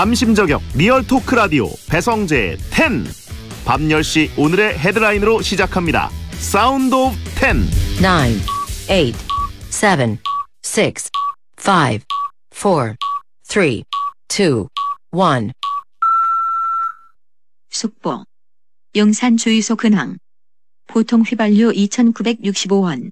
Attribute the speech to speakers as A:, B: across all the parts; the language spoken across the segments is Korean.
A: 남심저격 리얼 토크 라디오 배성재 10. 밤 10시 오늘의 헤드라인으로 시작합니다. 사운드 오브 10. 9, 8,
B: 7, 6, 5, 4, 3, 2, 1. 속보. 용산 주유소 근황. 보통 휘발유 2,965원.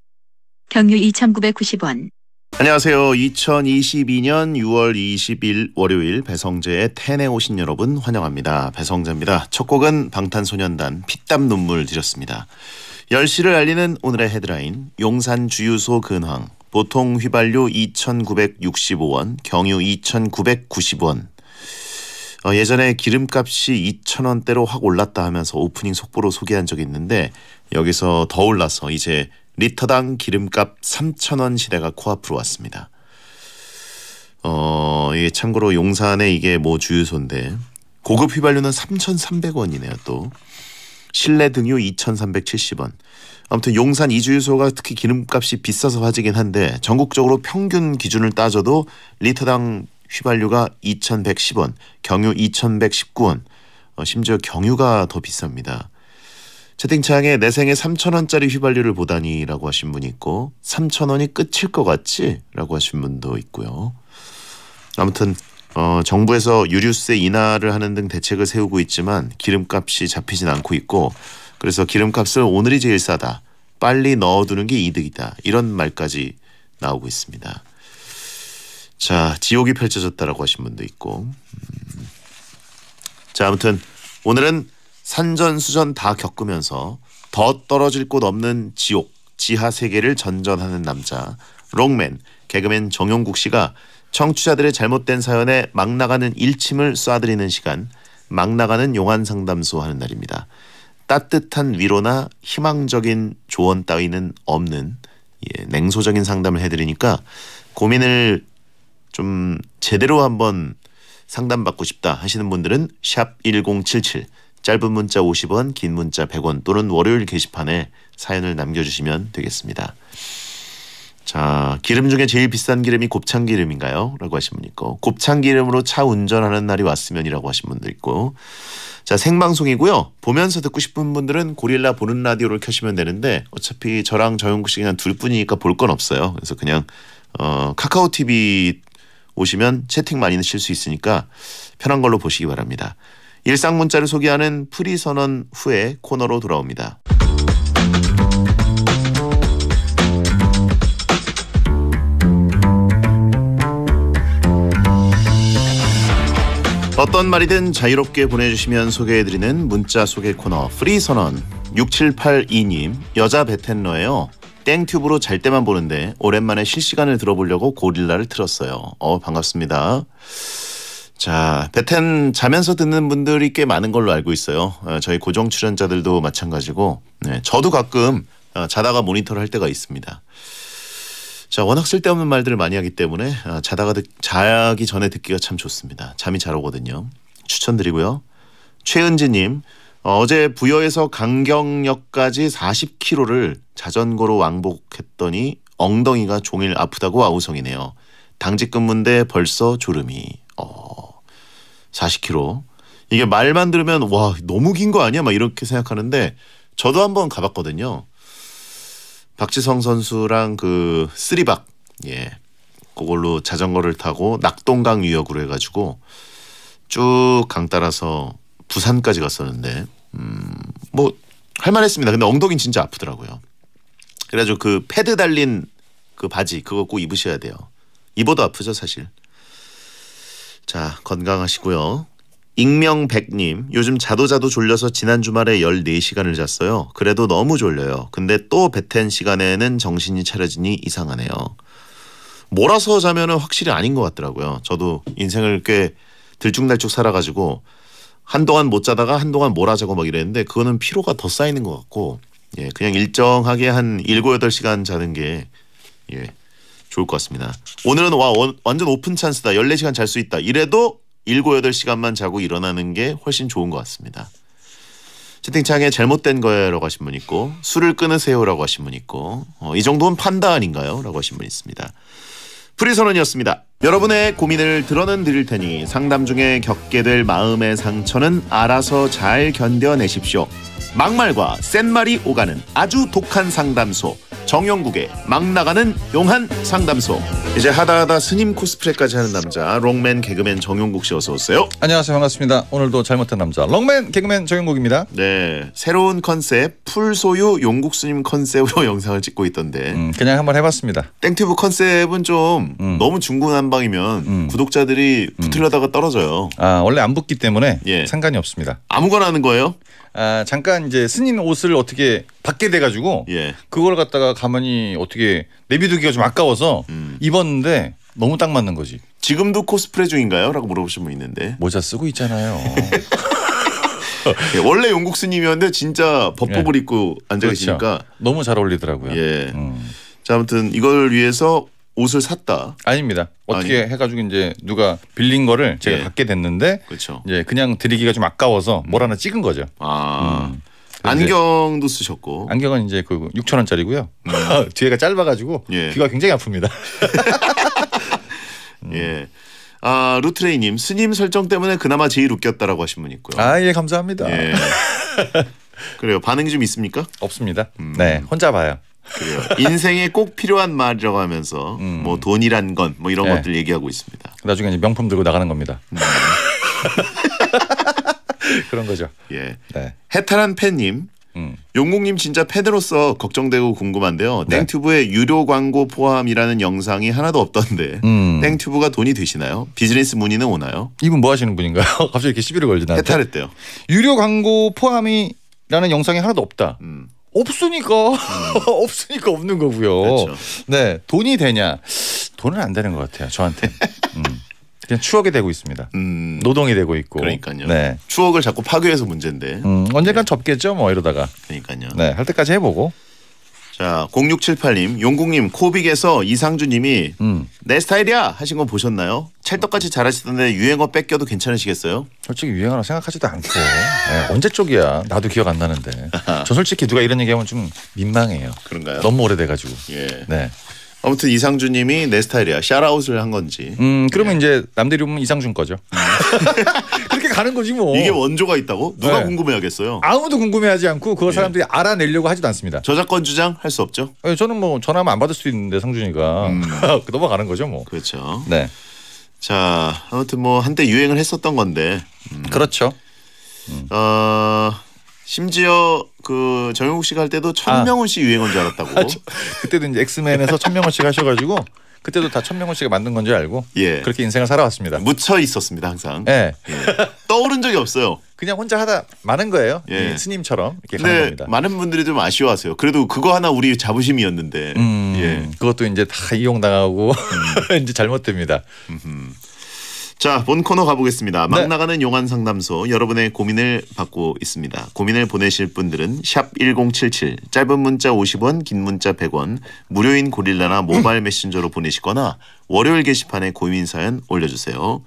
B: 경유 2,990원.
A: 안녕하세요. 2022년 6월 20일 월요일 배성재의 텐에 오신 여러분 환영합니다. 배성재입니다. 첫 곡은 방탄소년단 피땀 눈물 드렸습니다. 10시를 알리는 오늘의 헤드라인 용산 주유소 근황 보통 휘발유 2,965원 경유 2,990원 어, 예전에 기름값이 2,000원대로 확 올랐다 하면서 오프닝 속보로 소개한 적이 있는데 여기서 더 올라서 이제 리터당 기름값 3천 원 시대가 코앞으로 왔습니다. 어, 이게 참고로 용산에 이게 뭐 주유소인데 고급 휘발유는 3,300원이네요, 또. 실내 등유 2,370원. 아무튼 용산 이주유소가 특히 기름값이 비싸서 화제긴 한데 전국적으로 평균 기준을 따져도 리터당 휘발유가 2,110원, 경유 2,119원, 어, 심지어 경유가 더 비쌉니다. 채팅창에 내 생에 3천원짜리 휘발유를 보다니 라고 하신 분이 있고 3천원이 끝일 것 같지? 라고 하신 분도 있고요. 아무튼 어, 정부에서 유류세 인하를 하는 등 대책을 세우고 있지만 기름값이 잡히진 않고 있고 그래서 기름값을 오늘이 제일 싸다. 빨리 넣어두는 게 이득이다. 이런 말까지 나오고 있습니다. 자, 지옥이 펼쳐졌다라고 하신 분도 있고. 음. 자, 아무튼 오늘은 산전수전 다 겪으면서 더 떨어질 곳 없는 지옥, 지하 세계를 전전하는 남자 롱맨, 개그맨 정용국 씨가 청취자들의 잘못된 사연에 막 나가는 일침을 쏴드리는 시간 막 나가는 용안 상담소 하는 날입니다. 따뜻한 위로나 희망적인 조언 따위는 없는 예, 냉소적인 상담을 해드리니까 고민을 좀 제대로 한번 상담받고 싶다 하시는 분들은 샵1077 짧은 문자 50원, 긴 문자 100원 또는 월요일 게시판에 사연을 남겨주시면 되겠습니다. 자, 기름 중에 제일 비싼 기름이 곱창 기름인가요? 라고 하신 분 있고 곱창 기름으로 차 운전하는 날이 왔으면이라고 하신 분도 있고 자, 생방송이고요. 보면서 듣고 싶은 분들은 고릴라 보는 라디오를 켜시면 되는데 어차피 저랑 정용구 씨 그냥 둘 뿐이니까 볼 건 없어요. 그래서 그냥 어, 카카오 TV 오시면 채팅 많이 넣실 수 있으니까 편한 걸로 보시기 바랍니다. 일상 문자를 소개하는 프리 선언 후에 코너로 돌아옵니다. 어떤 말이든 자유롭게 보내주시면 소개해드리는 문자 소개 코너 프리 선언 6782님 여자 베텐러예요. 땡튜브로 잘 때만 보는데 오랜만에 실시간을 들어보려고 고릴라를 틀었어요. 어 반갑습니다. 자, 베텐 자면서 듣는 분들이 꽤 많은 걸로 알고 있어요. 어, 저희 고정 출연자들도 마찬가지고, 네, 저도 가끔 어, 자다가 모니터를 할 때가 있습니다. 자, 워낙 쓸데없는 말들을 많이 하기 때문에 어, 자다가 듣, 자기 전에 듣기가 참 좋습니다. 잠이 잘 오거든요. 추천드리고요. 최은지님, 어제 부여에서 강경역까지 40km를 자전거로 왕복했더니 엉덩이가 종일 아프다고 아우성이네요. 당직 근무인데 벌써 졸음이. 어... 40km. 이게 말만 들으면 와 너무 긴 거 아니야? 막 이렇게 생각하는데 저도 한번 가봤거든요. 박지성 선수랑 그 쓰리박 예 그걸로 자전거를 타고 낙동강 유역으로 해가지고 쭉 강 따라서 부산까지 갔었는데 음뭐 할만했습니다. 근데 엉덩이는 진짜 아프더라고요. 그래가지고 그 패드 달린 그 바지 그거 꼭 입으셔야 돼요. 입어도 아프죠 사실. 자 건강하시고요. 익명백님 요즘 자도자도 졸려서 지난 주말에 14시간을 잤어요. 그래도 너무 졸려요. 근데 또 배텐 시간에는 정신이 차려지니 이상하네요. 몰아서 자면은 확실히 아닌 것 같더라고요. 저도 인생을 꽤 들쭉날쭉 살아가지고 한동안 못 자다가 한동안 몰아자고 막 이랬는데 그거는 피로가 더 쌓이는 것 같고 예 그냥 일정하게 한 일곱 여덟 시간 자는 게 예. 좋을 것 같습니다. 오늘은 와 원, 완전 오픈 찬스다. 14시간 잘 수 있다. 이래도 7, 8시간만 자고 일어나는 게 훨씬 좋은 것 같습니다. 채팅창에 잘못된 거예요라고 하신 분 있고 술을 끊으세요라고 하신 분 있고 어, 이 정도는 판다 아닌가요?라고 하신 분 있습니다. 프리선언이었습니다. 여러분의 고민을 드러는 드릴 테니 상담 중에 겪게 될 마음의 상처는 알아서 잘 견뎌내십시오. 막말과 센 말이 오가는 아주 독한 상담소. 정영국의 막 나가는 용한 상담소. 이제 하다하다 스님 코스프레까지 하는 남자 롱맨 개그맨 정영국씨
B: 어서 오세요. 안녕하세요 반갑습니다. 오늘도 잘못한 남자 롱맨 개그맨
A: 정영국입니다네
B: 새로운 컨셉 풀소유 용국 스님 컨셉으로 영상을 찍고 있던데 음, 그냥 한번 해봤습니다.
A: 땡튜브 컨셉은 좀 음. 너무 중구난방이면 음. 구독자들이 음. 붙으려다가
B: 떨어져요. 아 원래 안 붙기 때문에 예. 상관이 없습니다. 아무거나 하는 거예요? 아, 잠깐 이제 스님 옷을 어떻게 받게 돼가지고 예. 그걸 갖다가 가만히 어떻게 내비두기가 좀 아까워서 음. 입었는데 너무 딱 맞는 거지. 지금도 코스프레 중인가요? 라고 물어보신 분 있는데. 모자 쓰고 있잖아요. 예, 원래 용국 스님이었는데 진짜 법복을 예. 입고 앉아 그렇죠. 계시니까 그렇죠. 너무 잘 어울리더라고요. 예. 음. 자 아무튼 이걸 위해서 옷을 샀다. 아닙니다. 어떻게 아니. 해가지고 이제 누가 빌린 거를 제가 예. 갖게 됐는데 그렇 이제 그냥 드리기가 좀 아까워서 뭘 하나 찍은 거죠. 아. 음. 안경도 쓰셨고 안경은 이제 그 6천 원짜리고요. 음. 뒤에가 짧아가지고 예. 귀가 굉장히 아픕니다. 음. 예. 아 루트레이님
A: 스님 설정 때문에 그나마 제일 웃겼다라고 하신 분
B: 있고요. 아예 감사합니다. 예. 그래요 반응이 좀 있습니까? 없습니다. 음. 네 혼자 봐요. 그래요. 인생에 꼭 필요한
A: 말이라고 하면서 음. 뭐 돈이란 건 뭐 이런 네. 것들 얘기하고 있습니다. 나중에 이제 명품 들고 나가는 겁니다. 네. 그런 거죠. 예. 네. 해탈한 팬님. 음. 용국님 진짜 팬으로서 걱정되고 궁금한데요. 네. 땡튜브에 유료 광고 포함이라는 영상이 하나도 없던데 음. 땡튜브가 돈이 되시나요? 비즈니스 문의는 오나요?
B: 이분 뭐 하시는 분인가요? 갑자기 이렇게 시비를 걸리나한 해탈했대요. 유료 광고 포함이라는 영상이 하나도 없다. 음. 없으니까 음. 없으니까 없는 거고요. 그렇죠. 네 돈이 되냐 돈은 안 되는 것 같아요 저한테. 음. 그냥 추억이 되고 있습니다. 음. 노동이 되고 있고. 그러니까요. 네. 추억을 자꾸 파괴해서 문제인데. 음, 언젠간 네. 접겠죠 뭐
A: 이러다가. 그러니까요. 네할 때까지 해보고. 자, 0678님, 용국님, 코빅에서 이상주님이 음. 내 스타일이야 하신 거 보셨나요? 찰떡같이 잘하시던데 유행어
B: 뺏겨도 괜찮으시겠어요? 솔직히 유행어라 생각하지도 않고 예, 언제 쪽이야? 나도 기억 안 나는데. 저 솔직히 누가 이런 얘기하면 좀 민망해요. 그런가요? 너무 오래돼가지고. 예. 네. 아무튼 이상준님이 내 스타일이야. 샤라웃을 한 건지. 음, 그러면 예. 이제 남들이 보면 이상준 거죠. 이렇게 가는 거지 뭐. 이게
A: 원조가 있다고? 누가 네. 궁금해하겠어요?
B: 아무도 궁금해하지 않고 그걸 예. 사람들이 알아내려고 하지도 않습니다. 저작권 주장 할 수 없죠. 네, 저는 뭐 전화하면 안 받을 수도 있는데 상준이가 음. 그 넘어가는 거죠 뭐. 그렇죠. 네. 자 아무튼 뭐 한때
A: 유행을 했었던 건데. 음. 그렇죠. 음. 어. 심지어
B: 그 정영욱 씨가 할 때도 아. 천명훈 씨 유행인 줄 알았다고. 아, 저, 그때도 이제 엑스맨에서 천명훈 씨가 하셔가지고 그때도 다 천명훈 씨가 만든 건 줄 알고 예. 그렇게 인생을 살아왔습니다. 묻혀 있었습니다 항상. 예. 예. 떠오른 적이 없어요. 그냥 혼자 하다 많은 거예요. 예. 스님처럼 이렇게 가는 겁니다.
A: 많은 분들이 좀 아쉬워하세요. 그래도 그거 하나 우리 자부심이었는데. 음, 예. 그것도 이제 다 이용당하고 음. 이제 잘못됩니다. 음흠. 자, 본 코너 가보겠습니다. 네. 막 네. 나가는 용안 상담소 여러분의 고민을 받고 있습니다. 고민을 보내실 분들은 샵1077 짧은 문자 50원, 긴 문자 100원, 무료인 고릴라나 모바일 메신저로 보내시거나 월요일 게시판에 고민 사연 올려 주세요.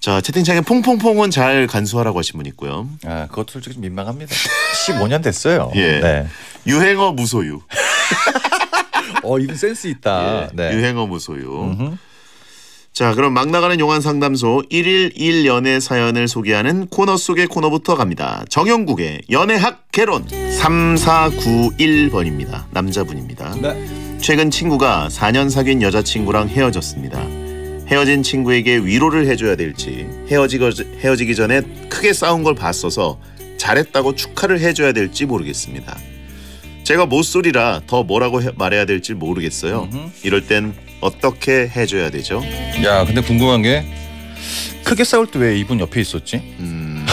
A: 자, 채팅창에 퐁퐁퐁은 잘 간수하라고 하신 분 있고요.
B: 아, 그것 도 솔직히 좀 민망합니다. 15년 됐어요. 예. 네.
A: 유행어 무소유.
B: 어, 이거 센스
A: 있다. 예. 네. 유행어 무소유. 음흠. 자, 그럼 막 나가는 용안 상담소 1일 1연애 사연을 소개하는 코너 속의 코너부터 갑니다. 정영국의 연애학 개론 3491번입니다. 남자분입니다. 네. 최근 친구가 4년 사귄 여자친구랑 헤어졌습니다. 헤어진 친구에게 위로를 해줘야 될지 헤어지 헤어지기 전에 크게 싸운 걸 봤어서 잘했다고 축하를 해줘야 될지 모르겠습니다. 제가 모쏠이라 더 뭐라고 해, 말해야 될지 모르겠어요. 음흠. 이럴 땐 어떻게 해줘야 되죠?
B: 야, 근데 궁금한 게 크게 싸울 때 왜 이분 옆에 있었지? 음...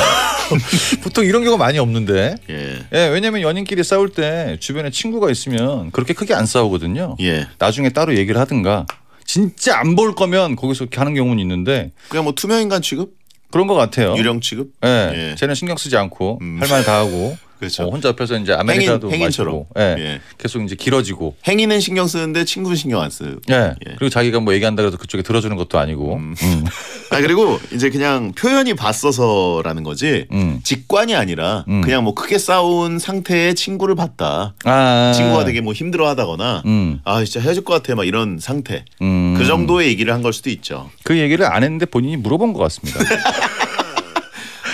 B: 보통 이런 경우가 많이 없는데. 예. 예 왜냐면 연인끼리 싸울 때 주변에 친구가 있으면 그렇게 크게 안 싸우거든요. 예. 나중에 따로 얘기를 하든가. 진짜 안 볼 거면 거기서 이렇게 하는 경우는 있는데 그냥 뭐 투명 인간 취급? 그런 것 같아요. 유령 취급? 예. 예. 쟤는 신경 쓰지 않고 음. 할말 다 하고 그렇죠. 어, 혼자 옆에서 이제 아메리카도 행인, 마시고 예. 예. 계속 이제 길어지고 행인은 신경 쓰는데 친구는 신경 안 쓰고 예. 예. 그리고 자기가 뭐 얘기한다 그래서 그쪽에 들어주는 것도 아니고. 음. 음. 아 그리고 이제
A: 그냥 표현이 봤어서라는 거지 음. 직관이 아니라 음. 그냥 뭐 크게 싸운 상태의 친구를 봤다. 아. 친구가 되게 뭐 힘들어하다거나 음. 아 진짜 헤어질 것 같아 막 이런 상태. 음. 그 정도의 얘기를 한 걸 수도 있죠.
B: 그 얘기를 안 했는데 본인이 물어본 것 같습니다.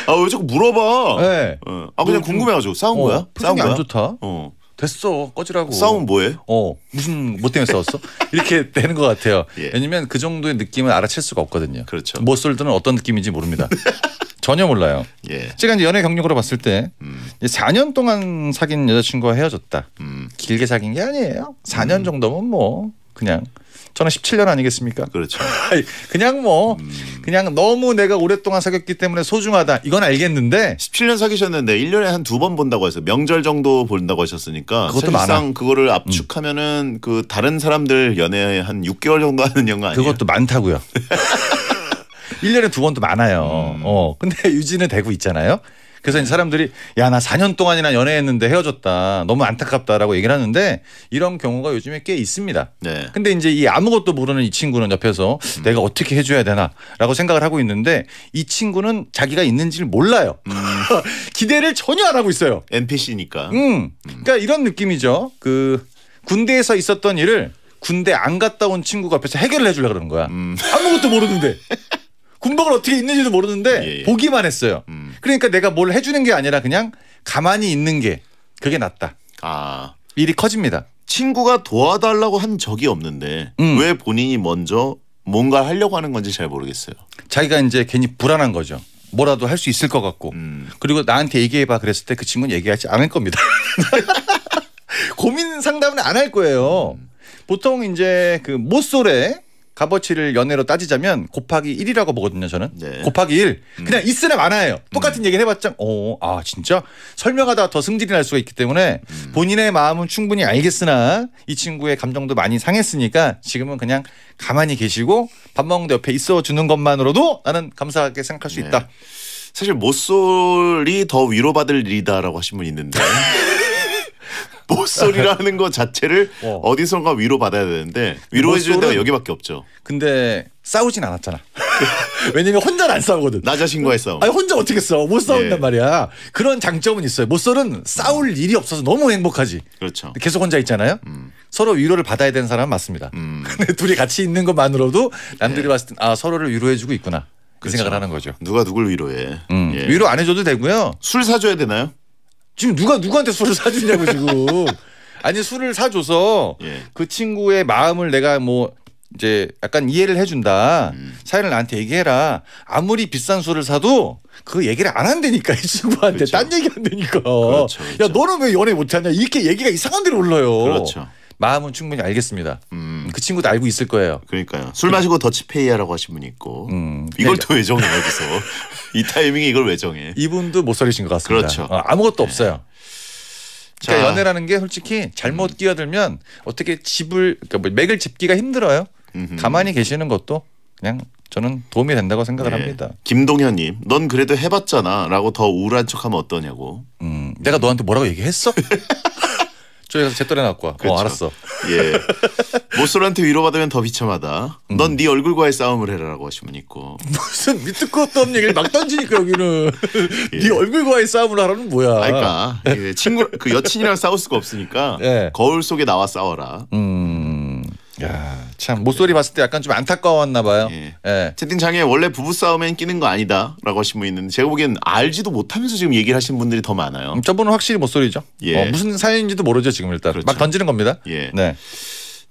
B: 아왜 자꾸 물어봐? 네. 어. 아 그냥 뭐, 궁금해가지고 싸운 어, 거야? 싸운 표 거야? 안 좋다. 어. 됐어 꺼지라고. 싸움 뭐해? 어 무슨 뭐 때문에 싸웠어? 이렇게 되는 것 같아요. 예. 왜냐면 그 정도의 느낌은 알아챌 수가 없거든요. 그렇죠. 모쏠들은 뭐 어떤 느낌인지 모릅니다. 전혀 몰라요. 예. 제가 이제 연애 경력으로 봤을 때 음. 4년 동안 사귄 여자친구와 헤어졌다. 음. 길게 사귄 게 아니에요. 4년 음. 정도면 뭐 그냥 저는 17년 아니겠습니까? 그렇죠. 그냥 뭐 음. 그냥 너무 내가 오랫동안 사귀었기 때문에 소중하다 이건 알겠는데 17년 사귀셨는데 1년에 한 두 번 본다고 해서
A: 명절 정도 본다고 하셨으니까 그것도 사실상 많아. 그거를 음. 압축하면은 음. 그 다른 사람들 연애 한 6개월 정도 하는 연가 아니에요?
B: 그것도 많다고요. 1년에 두 번도 많아요. 음. 어. 근데 유지는 되고 있잖아요. 그래서 사람들이 야 나 4년 동안이나 연애했는데 헤어졌다 너무 안타깝다라고 얘기를 하는데 이런 경우가 요즘에 꽤 있습니다. 네. 근데 이제 이 아무것도 모르는 이 친구는 옆에서 음. 내가 어떻게 해줘야 되나라고 생각을 하고 있는데 이 친구는 자기가 있는지를 몰라요. 음. 기대를 전혀 안 하고 있어요. NPC니까. 음. 그러니까 이런 느낌이죠. 그 군대에서 있었던 일을 군대 안 갔다 온 친구가 옆에서 해결을 해주려 그러는 거야. 음. 아무것도 모르는데. 군복을 어떻게 있는지도 모르는데 예, 예. 보기만 했어요. 음. 그러니까 내가 뭘 해주는 게 아니라 그냥 가만히 있는 게 그게 낫다. 아 일이 커집니다. 친구가 도와달라고 한 적이
A: 없는데
B: 음. 왜 본인이 먼저 뭔가 하려고 하는 건지 잘 모르겠어요. 자기가 이제 괜히 불안한 거죠. 뭐라도 할 수 있을 것 같고 음. 그리고 나한테 얘기해봐 그랬을 때 그 친구는 얘기하지 않을 겁니다. 고민 상담은 안 할 거예요. 음. 보통 이제 그 모쏠에 값어치를 연애로 따지자면 곱하기 1이라고 보거든요, 저는. 네. 곱하기 1. 음. 그냥 있으나 많아요. 똑같은 음. 얘기를 해봤자, 어, 아, 진짜? 설명하다 더 승질이 날 수가 있기 때문에 음. 본인의 마음은 충분히 알겠으나 이 친구의 감정도 많이 상했으니까 지금은 그냥 가만히 계시고 밥 먹는데 옆에 있어 주는 것만으로도 나는 감사하게 생각할 수 네. 있다. 사실 모쏠이 더 위로받을 일이다라고 하신 분이 있는데.
A: 보솔이라는 것 자체를 어. 어디선가 위로 받아야 되는데 위로해 주는 데가 여기밖에 없죠.
B: 근데 싸우진 않았잖아. 왜냐면 혼자는 안
A: 싸우거든. 나 자신과의 싸움.
B: 아니 혼자 어떻게 싸워? 못 싸운단 예. 말이야. 그런 장점은 있어요. 못쏠은 싸울 일이 없어서 너무 행복하지. 그렇죠. 계속 혼자 있잖아요. 음. 서로 위로를 받아야 되는 사람은 맞습니다. 음. 근데 둘이 같이 있는 것만으로도 남들이 예. 봤을 땐아 서로를 위로해주고 있구나. 그 그렇죠. 생각을 하는 거죠. 누가 누굴 위로해. 음. 예. 위로 안 해줘도 되고요. 술 사줘야 되나요? 지금 누가 누구한테 술을 사주냐고 지금. 아니 술을 사줘서 예. 그 친구의 마음을 내가 뭐 이제 약간 이해를 해준다. 음. 사연을 나한테 얘기해라. 아무리 비싼 술을 사도 그 얘기를 안 한다니까 이 친구한테 그렇죠. 딴 얘기 안되니까 그렇죠, 그렇죠. 야 너는 왜 연애 못하냐 이렇게 얘기가 이상한 데로 올라요. 그렇죠. 마음은 충분히 알겠습니다. 음. 음, 그 친구도 알고 있을 거예요. 그러니까요. 술 마시고 더치페이하라고 하신 분이 있고 음, 이걸 그러니까. 또왜 정해 여기서 이 타이밍에 이걸 왜 정해? 이분도 못 살리신 것 같습니다. 그렇죠. 어, 아무것도 네. 없어요. 그러니까 연애라는 게 솔직히 잘못 끼어들면 어떻게 집을 그러니까 뭐 맥을 짚기가 힘들어요. 음흠. 가만히 계시는 것도 그냥 저는 도움이 된다고 생각을 네. 합니다.
A: 김동현님, 넌 그래도 해봤잖아라고 더 우울한 척하면 어떠냐고. 음, 내가 너한테 뭐라고 얘기했어? 저기서 제떨에 나왔고. 그렇죠. 어, 알았어.
B: 예.
A: 모쏠한테 위로받으면 더 비참하다. 음. 넌네 얼굴과의 싸움을 해라라고 하신 분 있고.
B: 무슨 밑도 끝도 없는 얘기를 막 던지니까 그 여기는. 예. 네 얼굴과의 싸움을 하라는 뭐야. 그러니까.
A: 예. 그 친구 그 여친이랑 싸울 수가 없으니까 예. 거울 속에 나와 싸워라. 음. 야, 참 그 목소리 봤을 때 약간 좀 안타까웠나 봐요. 예. 예. 채팅창에 원래 부부 싸움엔 끼는 거 아니다라고 하신 분 있는데 제가 보기엔 알지도 못하면서 지금 얘기를 하시는 분들이 더 많아요. 음, 저분은 확실히 목소리죠. 예. 어, 무슨 사연인지도 모르죠 지금 일단 그렇죠. 막 던지는 겁니다. 예. 네.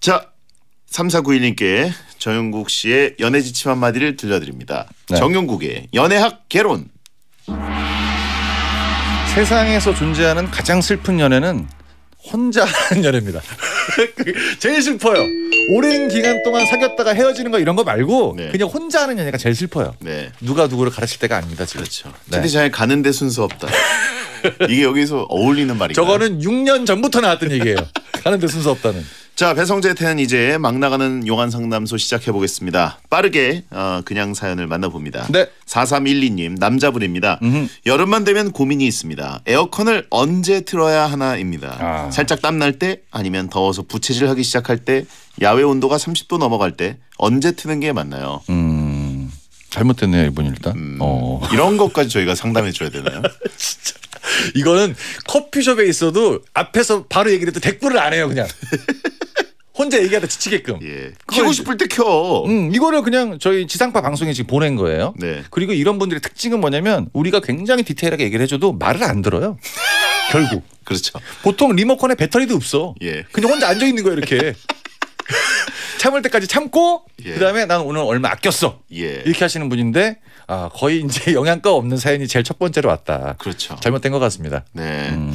A: 자, 3491님께 정용국 씨의 연애 지침 한마디를 들려드립니다. 네. 정용국의
B: 연애학 개론. 세상에서 존재하는 가장 슬픈 연애는 혼자 하는 연애입니다. 그 제일 슬퍼요. 오랜 기간 동안 사귀었다가 헤어지는 거 이런 거 말고 네. 그냥 혼자 하는 연애가 제일 슬퍼요. 네. 누가 누구를
A: 가르칠 때가 아닙니다. 지금. 그렇죠. 네. 근데 잘 가는데 순서 없다. 이게 여기서 어울리는 말이에요. 저거는 6년 전부터 나왔던 얘기예요. 가는데 순서 없다는. 자 배성재 태연 이제 막 나가는 용안 상담소 시작해 보겠습니다. 빠르게 어, 그냥 사연을 만나봅니다. 네. 4312님 남자분입니다. 음흠. 여름만 되면 고민이 있습니다. 에어컨을 언제 틀어야 하나입니다. 아. 살짝 땀날 때 아니면 더워서 부채질하기 시작할 때 야외 온도가 30도 넘어갈 때 언제 트는 게 맞나요? 음,
B: 잘못됐네요 이분 일단. 음, 어. 이런 것까지 저희가 상담해 줘야 되나요? 진짜. 이거는 커피숍에 있어도 앞에서 바로 얘기를 해도 댓글을 안 해요 그냥. 혼자 얘기하다 지치게끔. 예. 키고 싶을 때 켜. 음, 이거를 그냥 저희 지상파 방송에 지금 보낸 거예요. 네. 그리고 이런 분들의 특징은 뭐냐면 우리가 굉장히 디테일하게 얘기를 해줘도 말을 안 들어요. 결국. 그렇죠. 보통 리모컨에 배터리도 없어. 예. 그냥 혼자 앉아 있는 거야 이렇게. 참을 때까지 참고 예. 그다음에 난 오늘 얼마 아꼈어. 예. 이렇게 하시는 분인데 아, 거의 이제 영양가 없는 사연이 제일 첫 번째로 왔다. 그렇죠. 잘못된 것 같습니다. 네. 음.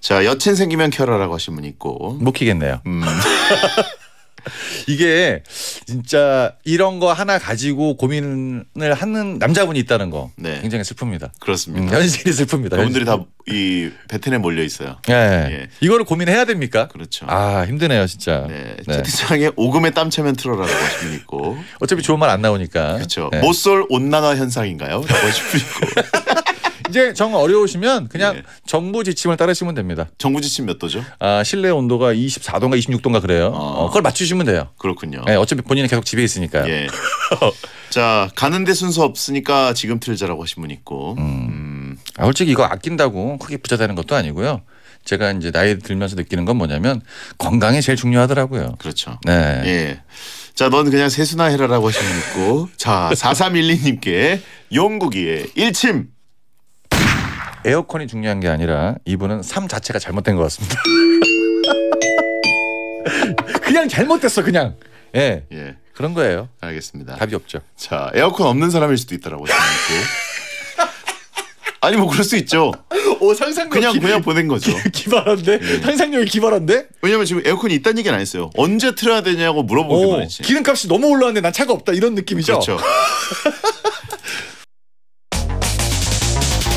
B: 자 여친 생기면 켜라라고 하신 분 있고 못 키겠네요. 음. 이게 진짜 이런 거 하나 가지고 고민을 하는 남자분이 있다는 거 네. 굉장히 슬픕니다. 그렇습니다. 현실이 음, 슬픕니다. 여러분들이 다 이 베텐에 몰려 있어요. 네. 예. 이거를 고민해야 됩니까? 그렇죠. 아 힘드네요 진짜. 네. 네. 채팅창에 오금에 땀 채면 틀어라고 하시면 있고. 어차피 좋은 말 안 나오니까. 그렇죠. 모쏠 네. 온난화 현상인가요? 라고 하시면 있고. 이제 정 어려우시면 그냥 예. 정부 지침을 따르시면 됩니다. 정부 지침 몇 도죠? 아 실내 온도가 24도인가 26도인가 그래요. 아. 어, 그걸 맞추시면 돼요. 그렇군요. 네, 어차피 본인은 계속 집에 있으니까요. 예. 자 가는데 순서 없으니까 지금 틀자라고 하신 분 있고. 음. 음. 아, 솔직히 이거 아낀다고 크게 부자 되는 것도 아니고요. 제가 이제 나이 들면서 느끼는 건 뭐냐면 건강이 제일 중요하더라고요. 그렇죠. 네. 예.
A: 자, 넌 그냥 세수나 해라라고 하시면 있고.
B: 자, 4312님께 용국이의 일침 에어컨이 중요한 게 아니라 이분은 삶 자체가 잘못된 것 같습니다. 그냥 잘못됐어 그냥. 예. 예. 그런 거예요. 알겠습니다. 답이 없죠. 자 에어컨 없는 사람일 수도 있다라고 생각했고.
A: 아니 뭐 그럴 수 있죠.
B: 오 상상력 그냥 기, 그냥
A: 보낸 거죠. 기, 발한데 네. 예. 상상력이 기발한데? 왜냐면 지금 에어컨이 있다는 얘기는 안 했어요. 언제 틀어야 되냐고 물어보기만 했지.
B: 기름값이 너무 올라왔는데 난 차가 없다 이런 느낌이죠. 그렇죠.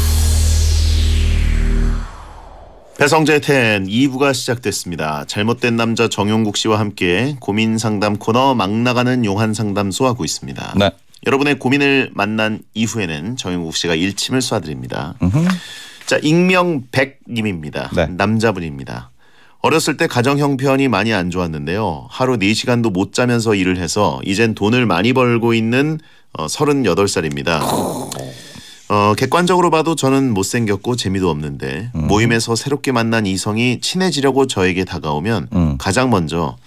A: 배성재 텐 2부가 시작됐습니다. 잘못된 남자 정용국 씨와 함께 고민 상담 코너 막 나가는 용한 상담소 하고 있습니다. 네. 여러분의 고민을 만난 이후에는 정용국 씨가 일침을 쏴드립니다. 자 익명 백님입니다. 네. 남자분입니다. 어렸을 때 가정 형편이 많이 안 좋았는데요. 하루 4시간도 못 자면서 일을 해서 이젠 돈을 많이 벌고 있는 어, 38살입니다. 어, 객관적으로 봐도 저는 못생겼고 재미도 없는데 음. 모임에서 새롭게 만난 이성이 친해지려고 저에게 다가오면 음. 가장 먼저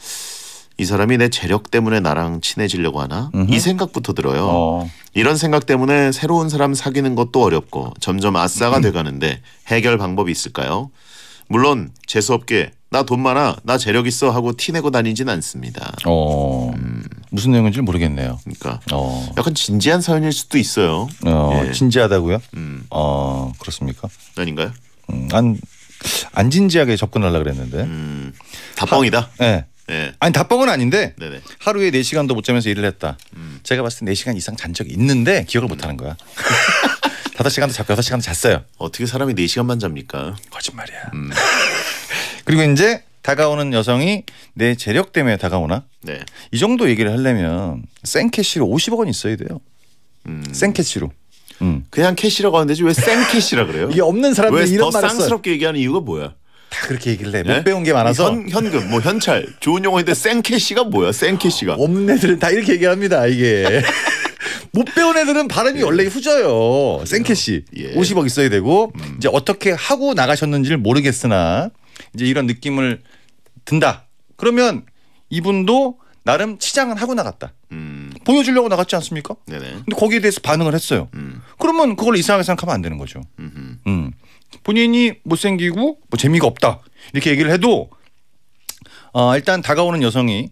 A: 이 사람이 내 재력 때문에 나랑 친해지려고 하나 음흠. 이 생각부터 들어요. 어. 이런 생각 때문에 새로운 사람 사귀는 것도 어렵고 점점 아싸가 음. 돼가는데 해결 방법이 있을까요? 물론 재수 없게 나 돈 많아 나 재력 있어 하고 티 내고 다니진 않습니다.
B: 어. 음. 무슨 내용인지 모르겠네요. 그러니까 어. 약간 진지한 사연일 수도 있어요. 어, 예. 진지하다고요? 음. 어 그렇습니까? 아닌가요? 음, 안, 안 진지하게 접근하려 고 그랬는데. 음, 답방이다. 네. 네. 아니 답방은 아닌데 네네. 하루에 4 시간도 못 자면서 일을 했다. 음. 제가 봤을 때4 시간 이상 잔 적이 있는데 기억을 음. 못 하는 거야. 다섯 시간도 잡고 여섯 시간도 잤어요. 어떻게 사람이 4 시간만 잡니까? 거짓말이야. 음. 그리고 이제 다가오는 여성이 내 재력 때문에 다가오나? 네. 이 정도 얘기를 하려면 생 캐시로 50억 원 있어야 돼요. 음. 생 캐시로. 음. 그냥 캐시라고 하는데 왜생 캐시라 그래요? 이게 없는 사람들이 이런 말을 써. 쌍스럽게
A: 얘기하는 이유가 뭐야? 다 그렇게 얘기를 해. 네? 못 배운 게 많아서. 현, 현금, 뭐 현찰, 좋은 용어인데 생캐시가 뭐야? 생캐시가. 없는 애들은 다 이렇게
B: 얘기합니다. 이게. 못 배운 애들은 발음이 예. 원래 후져요. 생캐시. 예. 50억 있어야 되고 음. 이제 어떻게 하고 나가셨는지를 모르겠으나 이제 이런 느낌을 든다. 그러면 이분도 나름 치장은 하고 나갔다. 음. 보여주려고 나갔지 않습니까? 네네. 근데 거기에 대해서 반응을 했어요. 음. 그러면 그걸 이상하게 생각하면 안 되는 거죠. 음 본인이 못생기고 뭐 재미가 없다 이렇게 얘기를 해도 어, 일단 다가오는 여성이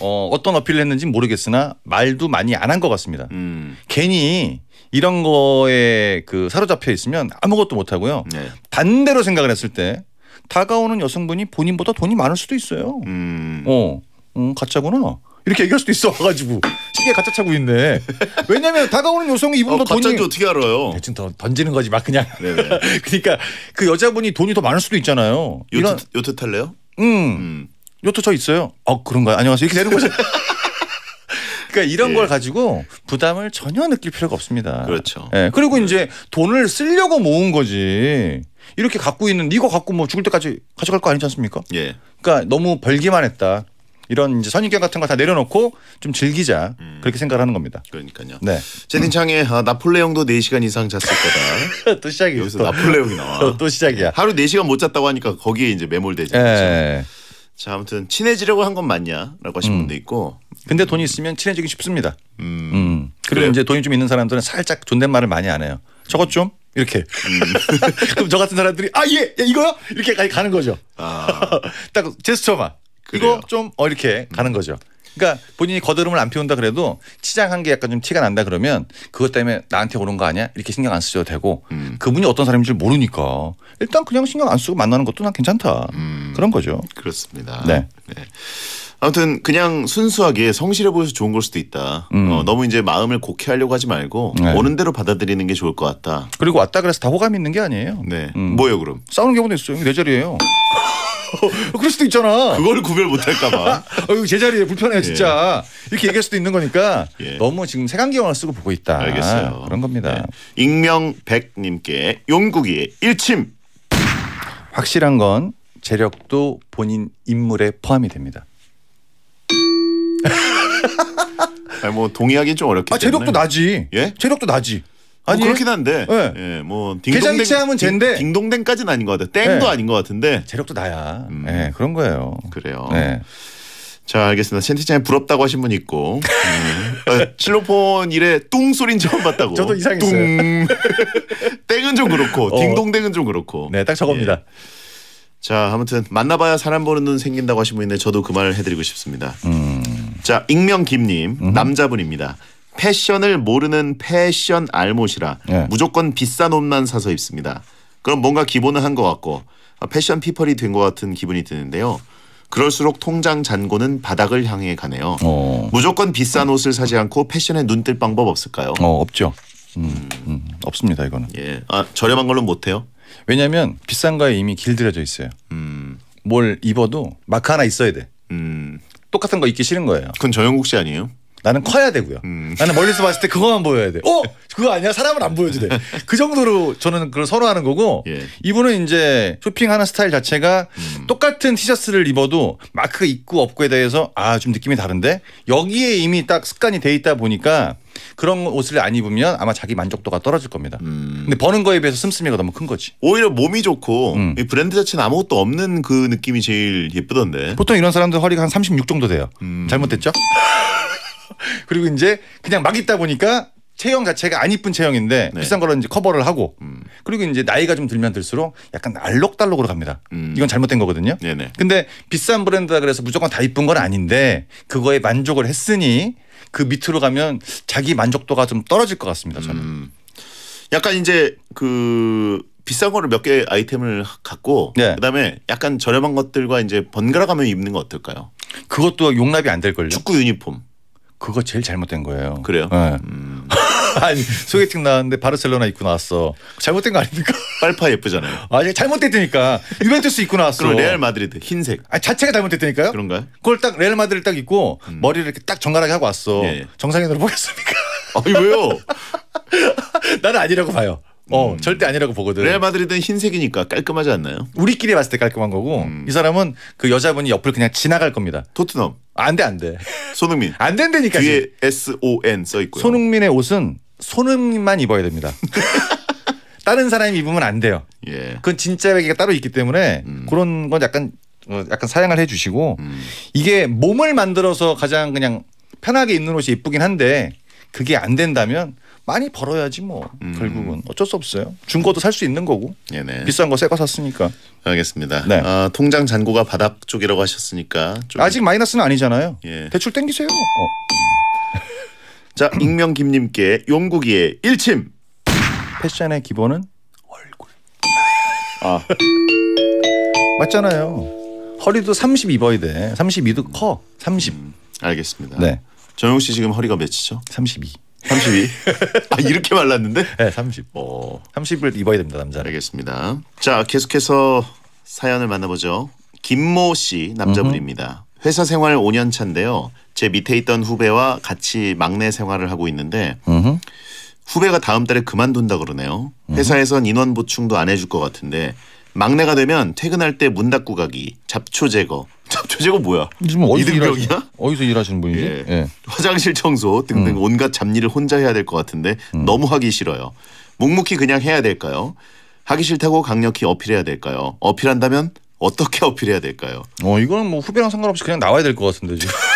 B: 어, 어떤 어필을 했는지 모르겠으나 말도 많이 안 한 것 같습니다. 음. 괜히 이런 거에 그 사로잡혀 있으면 아무것도 못 하고요. 네. 반대로 생각을 했을 때 다가오는 여성분이 본인보다 돈이 많을 수도 있어요. 음. 어, 음, 가짜구나. 이렇게 얘기할 수도 있어 가지고 시계 가짜 차고 있네. 왜냐면 다가오는 여성이 이분보 어, 돈이 가짜인지 어떻게 알아요? 대충 더 던지는 거지 막 그냥. 그러니까 그 여자분이 돈이 더 많을 수도 있잖아요. 요트 이런... 요트 탈래요? 음. 음. 요트 저 있어요. 어 그런가요? 안녕하세요. 이렇게 되는 거죠. 그러니까 이런 예. 걸 가지고 부담을 전혀 느낄 필요가 없습니다. 그렇죠. 예. 그리고 음. 이제 돈을 쓰려고 모은 거지. 이렇게 갖고 있는 이거 갖고 뭐 죽을 때까지 가져갈 거 아니지 않습니까? 예. 그러니까 너무 벌기만 했다. 이런 이제 선입견 같은 걸 다 내려놓고 좀 즐기자 음. 그렇게 생각을 하는 겁니다. 그러니까요. 네. 채팅창에 아, 나폴레옹도 4시간 이상 잤을 거다.
A: 또 시작이에요. 여기서 또. 나폴레옹이 나와. 또, 시작이야. 예. 하루 4시간 못 잤다고 하니까 거기에 이제 매몰되지. 예. 그렇죠?
B: 자 아무튼 친해지려고 한 건 맞냐라고 하신 음. 분도 있고. 근데 돈이 있으면 친해지기 쉽습니다. 음. 음. 그리고 그래요. 이제 돈이 좀 있는 사람들은 살짝 존댓말을 많이 안 해요. 저것 좀. 이렇게. 음. 그럼 저 같은 사람들이 아 예, 예 이거요? 이렇게 가는 거죠. 아. 딱 제스처만. 그 이거 좀어 이렇게 음. 가는 거죠. 그러니까 본인이 거드름을 안 피운다 그래도 치장한 게 약간 좀 티가 난다 그러면 그것 때문에 나한테 오는 거 아니야? 이렇게 신경 안 쓰셔도 되고 음. 그분이 어떤 사람인 줄 모르니까 일단 그냥 신경 안 쓰고 만나는 것도 난 괜찮다. 음. 그런 거죠. 그렇습니다. 네. 네. 아무튼 그냥 순수하게 성실해 보여서 좋은 걸 수도 있다. 음. 어,
A: 너무 이제 마음을 곡해 하려고 하지 말고 네. 오는 대로 받아들이는 게 좋을 것 같다.
B: 그리고 왔다 그래서 다 호감 있는 게 아니에요. 네. 음. 뭐예요 그럼? 싸우는 경우도 있어요. 내 자리예요. 그럴 수도 있잖아. 그걸 구별 못 할까봐. 어, 제 자리에 불편해 예. 진짜. 예. 이렇게 얘기할 수도 있는 거니까 예. 너무 지금 색안경을 쓰고 보고 있다. 알겠어요. 그런 겁니다. 네. 익명 백님께 용국이 일침. 확실한 건 재력도 본인 인물에 포함이 됩니다. 아니 뭐 동의하기 좀 어렵겠네. 아 재력도 나지. 예? 재력도 나지. 뭐
A: 아니 뭐 그렇긴 한데. 예.
B: 예뭐 계장치 하면 젠데.
A: 딩동댕까지는 아닌 것 같아. 땡도 예. 아닌 것 같은데. 재력도 나야. 음. 예, 그런 거예요. 그래요. 예. 자 알겠습니다. 센티장이 부럽다고 하신 분 있고 예. 어, 실로폰 이래 뚱 소린 처음 봤다고. 저도 이상했어요. 뚱. 땡은 좀 그렇고 어. 딩동댕은 좀 그렇고. 네, 딱 저겁니다. 예. 자 아무튼 만나봐야 사람 보는 눈 생긴다고 하신 분인데 저도 그 말을 해드리고 싶습니다. 음. 자 익명 김님 음 남자분입니다. 패션을 모르는 패션 알못이라 예. 무조건 비싼 옷만 사서 입습니다. 그럼 뭔가 기본은 한 것 같고 아, 패션 피펄이 된 것 같은 기분이 드는데요. 그럴수록 통장 잔고는 바닥을 향해 가네요. 어. 무조건 비싼 옷을 사지
B: 않고 패션에 눈뜰 방법 없을까요? 어, 없죠. 음, 음, 없습니다 이거는. 예, 아, 저렴한 걸로 못 해요. 왜냐하면 비싼 거에 이미 길들여져 있어요. 음. 뭘 입어도 마크 하나 있어야 돼. 음. 똑같은 거 입기 싫은 거예요. 그건 저영국 씨 아니에요? 나는 커야 되고요. 음. 나는 멀리서 봤을 때 그거만 보여야 돼. 어? 그거 아니야? 사람을 안 보여주대. 그 정도로 저는 그걸 선호하는 거고 예. 이분은 이제 쇼핑하는 스타일 자체가 음. 똑같은 티셔츠를 입어도 마크 입고 없고에 대해서 아좀 느낌이 다른데 여기에 이미 딱 습관이 돼 있다 보니까 그런 옷을 안 입으면 아마 자기 만족도가 떨어질 겁니다. 음. 근데 버는 거에 비해서 씀씀이가 너무 큰 거지. 오히려 몸이 좋고 음. 브랜드 자체는 아무것도 없는 그 느낌이 제일 예쁘던데. 보통 이런 사람들 허리가 한 36 정도 돼요. 음. 잘못됐죠? 그리고 이제 그냥 막입다 보니까 체형 자체가 안 이쁜 체형인데 네. 비싼 거로 이제 커버를 하고 음. 그리고 이제 나이가 좀 들면 들수록 약간 알록달록으로 갑니다. 음. 이건 잘못된 거거든요. 네네. 근데 비싼 브랜드라 그래서 무조건 다 이쁜 건 아닌데 그거에 만족을 했으니 그 밑으로 가면 자기 만족도가 좀 떨어질 것 같습니다. 저는. 음. 약간 이제
A: 그 비싼 거를 몇개 아이템을 갖고 네. 그다음에 약간 저렴한 것들과 이제
B: 번갈아 가며 입는 거 어떨까요? 그것도 용납이 안 될 걸요. 축구 유니폼. 그거 제일 잘못된 거예요. 그래요? 네. 음. 아니 소개팅 나왔는데 바르셀로나 입고 나왔어. 잘못된 거 아닙니까? 빨파 예쁘잖아요. 아 잘못됐다니까. 유벤투스 입고 나왔어. 그럼 레알 마드리드 흰색. 아 자체가 잘못됐다니까요. 그런가요? 그걸 딱 레알 마드리드 딱 입고 음. 머리를 이렇게 딱 정갈하게 하고 왔어. 예. 예. 정상인으로 보겠습니까? 아니 왜요? 나는 아니라고 봐요. 어 음. 절대 아니라고 보거든. 레알 마드리드는 흰색이니까 깔끔하지 않나요? 우리끼리 봤을 때 깔끔한 거고 음. 이 사람은 그 여자분이 옆을 그냥 지나갈 겁니다. 토트넘 안돼 안돼 손흥민 안 된다니까. 뒤에 S O N 써 있고요. 손흥민의 옷은 손흥민만 입어야 됩니다. 다른 사람이 입으면 안 돼요. 예. 그건 진짜 베개가 따로 있기 때문에 음. 그런 건 약간 어, 약간 사양을 해주시고 이게 몸을 만들어서 가장 그냥 편하게 입는 옷이 이쁘긴 한데 그게 안 된다면 많이 벌어야지 뭐 음. 결국은 어쩔 수 없어요. 준 거도 살 수 있는 거고
A: 네네. 비싼 거 새 거 샀으니까. 알겠습니다. 네. 어, 통장 잔고가 바닥 쪽이라고 하셨으니까
B: 아직 마이너스는 아니잖아요. 예. 대출 땡기세요. 어.
A: 자 익명 김님께 용국이의 일침.
B: 패션의 기본은 얼굴. 아 맞잖아요. 허리도 30입어 돼. 32도 커. 30. 음, 알겠습니다. 네. 전용 씨 지금 허리가 몇이죠? 32. 32. 아, 이렇게 말랐는데? 네, 30. 오. 30을 입어야
A: 됩니다, 남자는. 알겠습니다. 자, 계속해서 사연을 만나보죠. 김모 씨 남자분입니다. 음흠. 회사 생활 5년 차인데요. 제 밑에 있던 후배와 같이 막내 생활을 하고 있는데 음흠. 후배가 다음 달에 그만둔다 그러네요. 음. 회사에선 인원 보충도 안 해줄 것 같은데 막내가 되면 퇴근할 때 문 닫고 가기, 잡초 제거. 잡초 제거 뭐야? 지금 뭐 어디서 일하시 어디서 일하시는 분이지? 예. 예. 화장실 청소 등등 음. 온갖 잡일을 혼자 해야 될 것 같은데 음. 너무 하기 싫어요. 묵묵히 그냥 해야 될까요? 하기 싫다고 강력히 어필해야 될까요? 어필한다면 어떻게 어필해야 될까요?
B: 어 이거는 뭐 후배랑 상관없이 그냥 나와야 될 것 같은데 지금.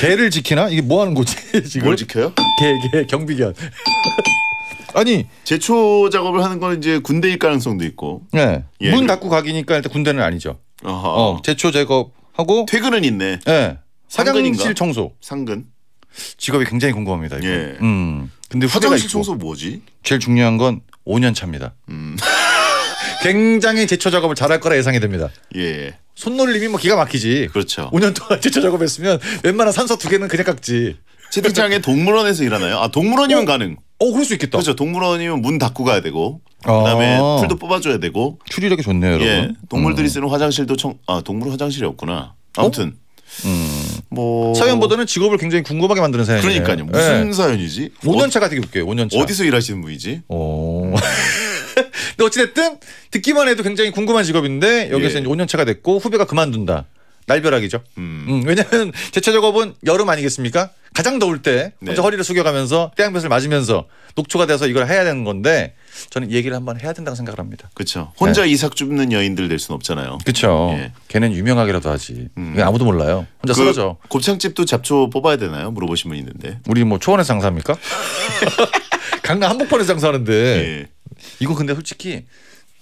B: 개를 지키나? 이게 뭐 하는 거지 지금? 뭘 지켜요? 개, 개, 경비견. 아니 제초 작업을 하는 건 이제 군대일 가능성도 있고. 네. 예. 문 닫고 가기니까 일단 군대는 아니죠. 어허. 어, 제초 작업하고 퇴근은 있네. 네. 예. 화장실 청소. 상근. 직업이 굉장히 궁금합니다. 이거. 예. 음. 근데 화장실 청소 뭐지? 제일 중요한 건 5년 차입니다. 음. 굉장히 제초 작업을 잘할 거라 예상이 됩니다. 예. 손놀림이 뭐 기가 막히지. 그렇죠. 5년 동안 제초 작업했으면 웬만한 산소 두 개는 그냥 깎지.
A: 채팅창에 동물원에서 일하나요? 아 동물원이면 어? 가능. 어, 그럴 수 있겠다. 그렇죠. 동물원이면 문 닫고 가야 되고
B: 아. 그다음에 아. 풀도
A: 뽑아줘야 되고 추리력이 좋네요, 예, 여러분. 예, 동물들이 음. 쓰는 화장실도 청, 아 동물
B: 화장실이 없구나. 어? 아무튼 음. 뭐 사연보다는 직업을 굉장히 궁금하게 만드는 사연이에요. 그러니까요. 예. 무슨 사연이지? 5년차가 되게 웃겨요. 5년차. 어디서 일하시는 분이지? 오. 어. 근데 어찌됐든 듣기만 해도 굉장히 궁금한 직업인데 여기서 예. 5년차가 됐고 후배가 그만둔다. 날벼락이죠. 음. 음, 왜냐하면 대체적업은 여름 아니겠습니까? 가장 더울 때 혼자 네. 허리를 숙여가면서 태양볕을 맞으면서 녹초가 돼서 이걸 해야 되는 건데 저는 얘기를 한번 해야 된다고 생각을 합니다. 그렇죠. 혼자 네. 이삭 줍는 여인들 될 수는 없잖아요. 그렇죠. 예. 걔는 유명하기라도 하지. 음. 아무도 몰라요. 혼자 그 쓰러져. 곱창집도 잡초 뽑아야 되나요? 물어보신 분 있는데. 우리 뭐초원에 장사합니까? 강남 한복판에 장사하는데. 예. 이거 근데 솔직히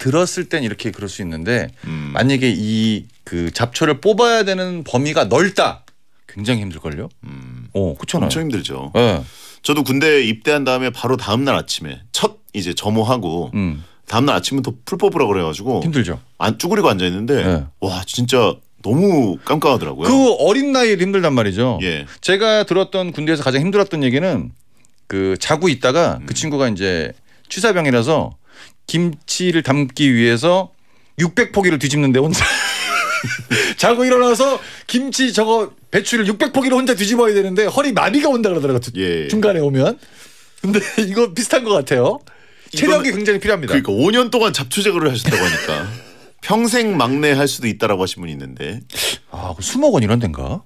B: 들었을 땐 이렇게 그럴 수 있는데 음. 만약에 이 그 잡초를 뽑아야 되는 범위가 넓다. 굉장히 힘들걸요. 음. 어, 그렇잖아요. 엄청 힘들죠.
A: 네. 저도 군대 입대한 다음에 바로 다음 날 아침에 첫 이제 점호하고 음.
B: 다음 날 아침부터 풀 뽑으라 그래가지고 힘들죠. 안 쭈그리고 앉아 있는데 네. 예. 와 진짜 너무 깜깜하더라고요. 그 어린 나이에 힘들단 말이죠. 예. 제가 들었던 군대에서 가장 힘들었던 얘기는 그 자고 있다가 그 음. 그 친구가 이제 취사병이라서 김치를 담기 위해서 600포기를 뒤집는데 혼자 자고 일어나서 김치 저거 배추를 600포기를 혼자 뒤집어야 되는데 허리 마비가 온다 그러더라고요. 예, 예. 중간에 오면. 근데 이거 비슷한 것 같아요. 체력이 굉장히 필요합니다.
A: 그러니까 5년 동안 잡초제거를 하셨다고 하니까 평생 막내 할 수도 있다라고 하신 분이 있는데. 아, 그 수목원 이런 데인가?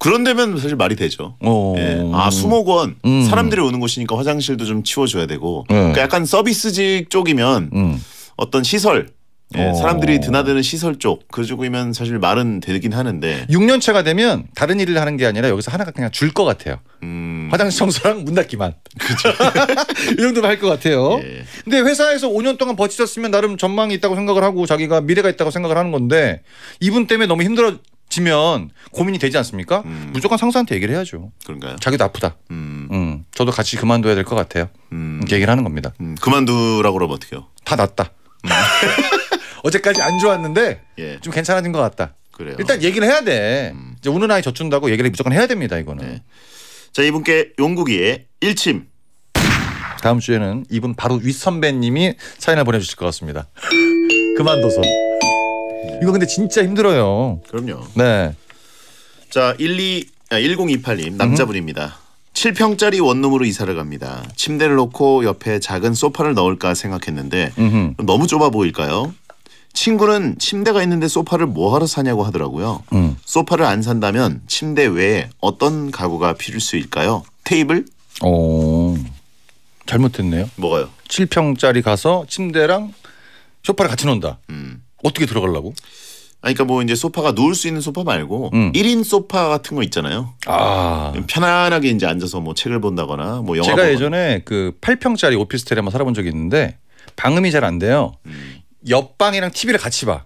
A: 그런데면 사실 말이 되죠. 어. 예. 아 수목원 음. 사람들이 오는 곳이니까 화장실도 좀 치워줘야 되고 네. 그러니까 약간 서비스직 쪽이면 음. 어떤 시설 예, 어. 사람들이 드나드는 시설 쪽 그쪽이면 사실 말은
B: 되긴 하는데 6년차가 되면 다른 일을 하는 게 아니라 여기서 하나가 그냥 줄 것 같아요. 음. 화장실 청소랑 문 닫기만. 그렇죠. 이 정도로 할 것 같아요. 예. 근데 회사에서 5년 동안 버티셨으면 나름 전망이 있다고 생각을 하고 자기가 미래가 있다고 생각을 하는 건데 이분 때문에 너무 힘들어 지면 고민이 되지 않습니까? 음. 무조건 상사한테 얘기를 해야죠. 그런가요? 자기도 아프다. 음. 음. 저도 같이 그만둬야 될 것 같아요. 음. 얘기를 하는 겁니다. 음, 그만두라고 그러면 어떡해요? 다 낫다. 음. 어제까지 안 좋았는데 예. 좀 괜찮아진 것 같다. 그래요. 일단 얘기를 해야 돼. 음. 이제 우는 아이 젖준다고 얘기를 무조건 해야 됩니다. 이거는. 네. 자 이분께 용국이의 일침. 다음 주에는 이분 바로 윗 선배님이 사연을 보내주실 것 같습니다. 그만둬서. 이거 근데 진짜 힘들어요. 그럼요. 네. 자, 12 아, 1028님 음. 남자분입니다.
A: 7평짜리 원룸으로 이사를 갑니다. 침대를 놓고 옆에 작은 소파를 넣을까 생각했는데 음흠. 너무 좁아 보일까요? 친구는 침대가 있는데 소파를 뭐하러 사냐고 하더라고요. 음. 소파를 안 산다면 침대 외에 어떤 가구가 필수일까요?
B: 테이블? 어. 잘못했네요. 뭐가요? 7평짜리 가서 침대랑 소파를 같이 놓는다. 음. 어떻게 들어가려고? 아니, 그러니까 뭐 이제 소파가 누울 수 있는 소파 말고 음. 1인 소파 같은 거 있잖아요. 아. 편안하게 이제 앉아서 뭐 책을 본다거나 뭐 영화 제가 보거나. 예전에 그 8평짜리 오피스텔에 한번 살아본 적이 있는데 방음이 잘 안 돼요. 음. 옆방이랑 TV를 같이 봐.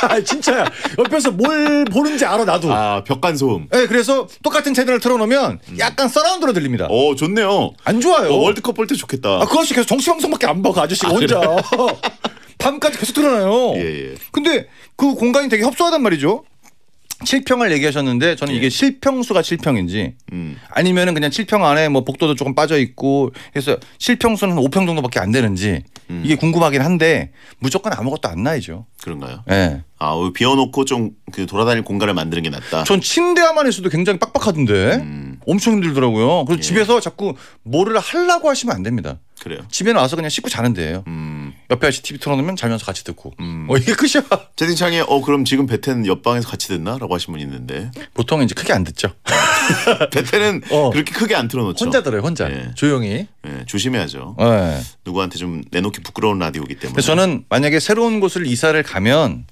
B: 진짜야. 옆에서 뭘 보는지 알아 나도. 아 벽간 소음. 네, 그래서 똑같은 채널을 틀어놓으면 음. 약간 서라운드로 들립니다. 오 어, 좋네요. 안 좋아요. 어, 월드컵 볼 때 좋겠다. 아, 그것이 계속 정치 방송밖에 안 봐. 그 아저씨 아, 혼자. 그래? 밤까지 계속 드어나요 예, 예. 근데 그 공간이 되게 협소하단 말이죠. 7평을 얘기하셨는데 저는 이게 예. 실평수가 7평인지 음. 아니면은 그냥 7평 안에 뭐 복도도 조금 빠져 있고 해서 실평수는 한 5평 정도밖에 안 되는지 음. 이게 궁금하긴 한데 무조건 아무것도 안 나이죠.
A: 그런가요? 예. 네. 아, 어, 비워놓고 좀 그
B: 돌아다닐 공간을 만드는 게 낫다. 전 침대 하만 있어도 굉장히 빡빡하던데 음. 엄청 힘들더라고요. 그래서 예. 집에서 자꾸 뭐를 하려고 하시면 안 됩니다. 그래요. 집에 나와서 그냥 씻고 자는 데예요. 음. 옆에 같이 TV 틀어놓으면 자면서 같이 듣고. 음. 어, 이게 끝이야. 채팅창에 어 그럼 지금 베테는 옆방에서 같이 듣나라고 하신 분 있는데 보통 이제 크게 안 듣죠. 베테는 어. 그렇게 크게 안 틀어놓죠. 혼자 들어요, 혼자. 예. 조용히. 예, 조심해야죠. 예. 누구한테 좀 내놓기 부끄러운 라디오이기 때문에. 저는 만약에 새로운 곳을 이사를 가면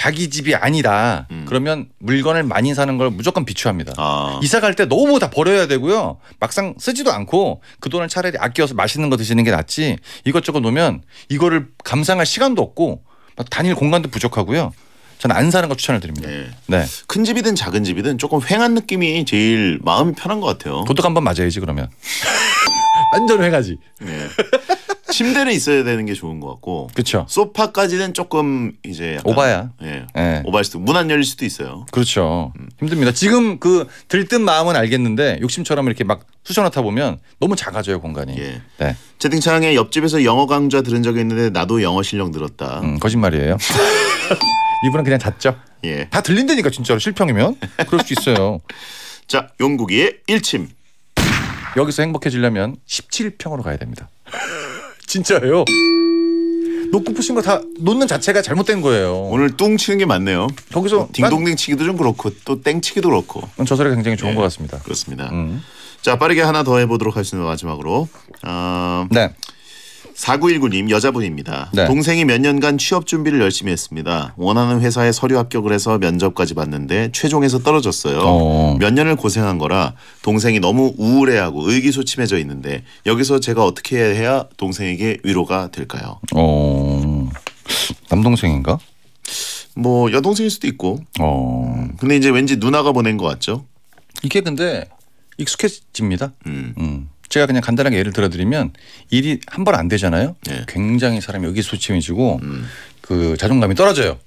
B: 자기 집이 아니다. 음. 그러면 물건을 많이 사는 걸 무조건 비추합니다. 아. 이사 갈 때 너무 다 버려야 되고요. 막상 쓰지도 않고 그 돈을 차라리 아껴서 맛있는 거 드시는 게 낫지. 이것저것 놓으면 이거를 감상할 시간도 없고 다닐 공간도 부족하고요. 저는 안 사는 거 추천을 드립니다. 네. 네. 큰 집이든 작은 집이든 조금 휑한 느낌이 제일 마음이 편한 것 같아요. 도둑 한번 맞아야지
A: 그러면. 완전 휑하지. 네. 침대는 있어야 되는 게 좋은 것
B: 같고. 그렇죠. 소파까지는 조금
A: 이제 오바야. 예. 네. 오바일 수도 문 안 열릴 수도
B: 있어요. 그렇죠. 음. 힘듭니다. 지금 그 들뜬 마음은 알겠는데 욕심처럼 이렇게 막 수셔놓다 보면 너무 작아져요 공간이. 예. 네. 채팅창에 옆집에서 영어 강좌 들은 적이 있는데 나도 영어 실력 늘었다. 음, 거짓말이에요. 이분은 그냥 잤죠. 예. 다 들린다니까 진짜로 실평이면 그럴 수 있어요. 자, 용국이의 일침. 여기서 행복해지려면 17평으로 가야 됩니다. 진짜예요. 놓고 푸신 거다 놓는 자체가 잘못된 거예요. 오늘 뚱 치는 게 맞네요. 거기서 딩동댕 치기도 좀 그렇고 또 땡 치기도 그렇고. 어, 저 소리가 굉장히 좋은 네, 것 같습니다. 그렇습니다. 음. 자 빠르게 하나
A: 더 해보도록 하겠습니다. 마지막으로. 어... 네. 4919님 여자분입니다. 네. 동생이 몇 년간 취업 준비를 열심히 했습니다. 원하는 회사에 서류 합격을 해서 면접까지 봤는데 최종에서 떨어졌어요. 어. 몇 년을 고생한 거라 동생이 너무 우울해하고 의기소침해져 있는데 여기서 제가 어떻게 해야 동생에게 위로가 될까요?
B: 어. 남동생인가?
A: 뭐 여동생일 수도 있고.
B: 어. 근데 이제 왠지 누나가 보낸 것 같죠? 이게 근데 익숙해집니다. 음. 음. 제가 그냥 간단하게 예를 들어드리면 일이 한 번 안 되잖아요. 네. 굉장히 사람이 여기소침해지고 음. 그 자존감이 떨어져요.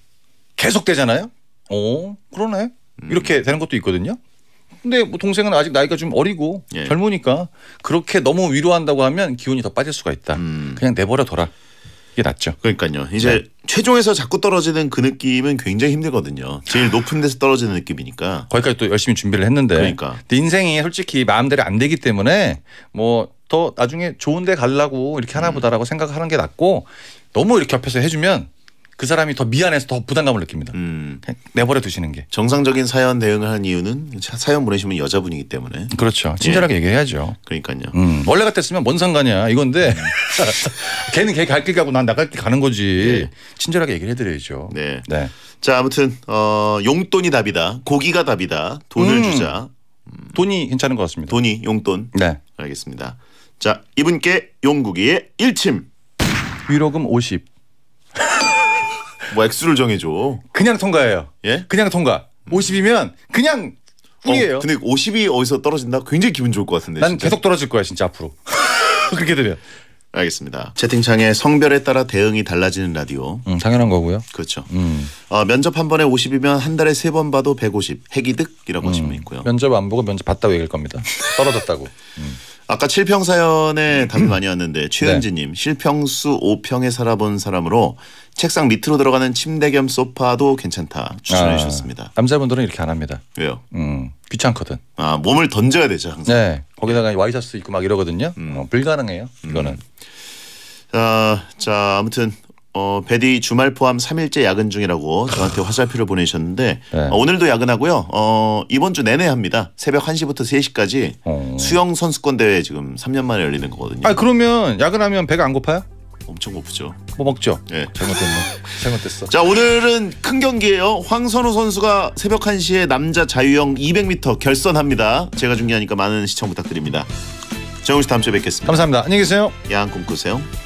B: 계속 되잖아요. 어 그러네 음. 이렇게 되는 것도 있거든요. 근데 뭐 동생은 아직 나이가 좀 어리고 예. 젊으니까 그렇게 너무 위로한다고 하면 기운이 더 빠질 수가 있다. 음. 그냥 내버려 둬라. 이게 낫죠. 그러니까요. 이제 네. 최종에서 자꾸 떨어지는 그 느낌은 굉장히 힘들거든요. 제일 높은 데서 떨어지는 느낌이니까. 거기까지 또 열심히 준비를 했는데. 그러니까. 인생이 솔직히 마음대로 안 되기 때문에 뭐 더 나중에 좋은 데 가려고 이렇게 하나 음. 보다라고 음. 생각하는 게 낫고 너무 이렇게 옆에서 해주면 그 사람이 더 미안해서 더 부담감을 느낍니다. 음. 내버려 두시는 게. 정상적인 사연 대응을 한 이유는 사연 보내시면 여자분이기 때문에. 그렇죠. 친절하게 예. 얘기해야죠. 그러니까요. 음. 원래 같았으면 뭔 상관이야 이건데 걔는 걔 갈 길 가고 난 나갈 길 가는 거지. 네. 친절하게 얘기를 해드려야죠. 네. 네. 자 아무튼 어, 용돈이
A: 답이다. 고기가 답이다. 돈을 음. 주자. 돈이 괜찮은 것 같습니다. 돈이 용돈. 네. 알겠습니다. 자 이분께 용국이의 일침. 위로금 50. 뭐 액수를 정해줘. 그냥 통과해요 예? 그냥 통과. 50이면 그냥 꿀이에요. 어, 근데 50이 어디서 떨어진다? 굉장히 기분 좋을 것 같은데. 난 진짜. 계속 떨어질 거야 진짜 앞으로. 그렇게 되면. 알겠습니다. 채팅창에 성별에 따라 대응이 달라지는 라디오.
B: 음, 당연한 거고요. 그렇죠. 음.
A: 어, 면접 한 번에 50이면 한 달에 세 번 봐도 150. 핵이득이라고 하시면 있고요. 면접 안 보고 면접 봤다고 얘기할 겁니다. 떨어졌다고. 음. 아까 7평 사연에 음. 답이 많이 왔는데 네. 최은지님 실평수 5평에 살아본 사람으로 책상 밑으로 들어가는 침대 겸 소파도 괜찮다 추천해 아, 주셨습니다.
B: 남자분들은 이렇게 안 합니다. 왜요? 음 귀찮거든. 아 몸을 던져야 되죠 항상. 네 거기다가 와이셔츠 입고 막 이러거든요. 음. 어, 불가능해요 음. 이거는. 음. 자, 자 아무튼
A: 어, 배디 주말 포함 3일째 야근 중이라고 저한테 화살표를 보내셨는데 네. 어, 오늘도 야근하고요. 어, 이번 주 내내 합니다. 새벽 1시부터 3시까지 어. 수영 선수권 대회 지금 3년 만에 열리는 거거든요.
B: 아, 그러면 야근하면 배가 안 고파요?
A: 엄청 고프죠.
B: 뭐 먹죠? 예. 잘못됐네. 잘못됐어. 자, 오늘은 큰 경기예요. 황선우 선수가 새벽
A: 1시에 남자 자유형 200m 결선합니다. 제가 중계하니까 많은 시청 부탁드립니다. 정우 씨 다음 주에 뵙겠습니다. 감사합니다. 안녕히 계세요. 야한 꿈꾸세요.